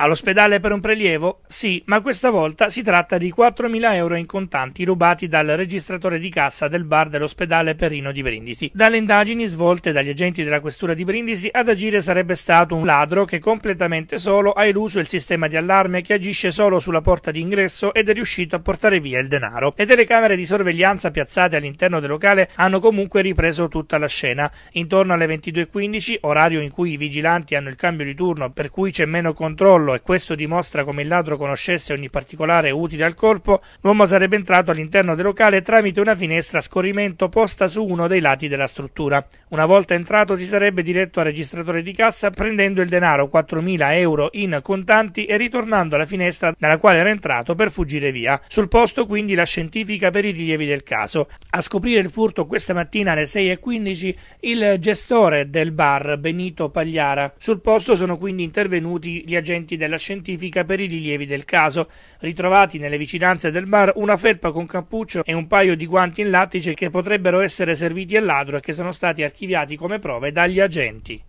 All'ospedale per un prelievo? Sì, ma questa volta si tratta di 4.000 euro in contanti rubati dal registratore di cassa del bar dell'ospedale Perino di Brindisi. Dalle indagini svolte dagli agenti della questura di Brindisi ad agire sarebbe stato un ladro che completamente solo ha eluso il sistema di allarme che agisce solo sulla porta d'ingresso ed è riuscito a portare via il denaro. Le telecamere di sorveglianza piazzate all'interno del locale hanno comunque ripreso tutta la scena. Intorno alle 22.15, orario in cui i vigilanti hanno il cambio di turno per cui c'è meno controllo controllo e questo dimostra come il ladro conoscesse ogni particolare utile al colpo, l'uomo sarebbe entrato all'interno del locale tramite una finestra a scorrimento posta su uno dei lati della struttura. Una volta entrato si sarebbe diretto al registratore di cassa prendendo il denaro 4.000 euro in contanti e ritornando alla finestra dalla quale era entrato per fuggire via. Sul posto quindi la scientifica per i rilievi del caso. A scoprire il furto questa mattina alle 6.15 il gestore del bar Benito Pagliara. Sul posto sono quindi intervenuti gli agenti della scientifica per i rilievi del caso. Ritrovati nelle vicinanze del bar una felpa con cappuccio e un paio di guanti in lattice che potrebbero essere serviti al ladro e che sono stati archiviati come prove dagli agenti.